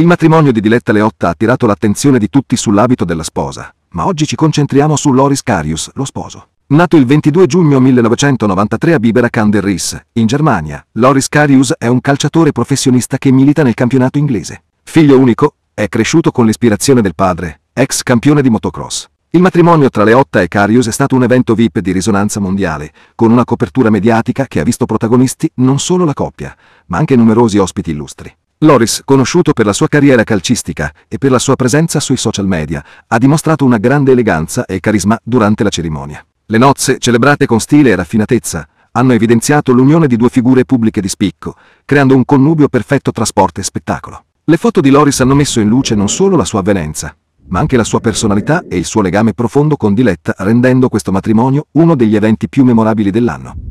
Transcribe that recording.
Il matrimonio di Diletta Leotta ha attirato l'attenzione di tutti sull'abito della sposa, ma oggi ci concentriamo su Loris Carius, lo sposo. Nato il 22 giugno 1993 a Bibera Canderris, in Germania, Loris Carius è un calciatore professionista che milita nel campionato inglese. Figlio unico, è cresciuto con l'ispirazione del padre, ex campione di motocross. Il matrimonio tra Leotta e Carius è stato un evento VIP di risonanza mondiale, con una copertura mediatica che ha visto protagonisti non solo la coppia, ma anche numerosi ospiti illustri. Loris, conosciuto per la sua carriera calcistica e per la sua presenza sui social media, ha dimostrato una grande eleganza e carisma durante la cerimonia. Le nozze, celebrate con stile e raffinatezza, hanno evidenziato l'unione di due figure pubbliche di spicco, creando un connubio perfetto tra sport e spettacolo. Le foto di Loris hanno messo in luce non solo la sua avvenenza, ma anche la sua personalità e il suo legame profondo con Diletta, rendendo questo matrimonio uno degli eventi più memorabili dell'anno.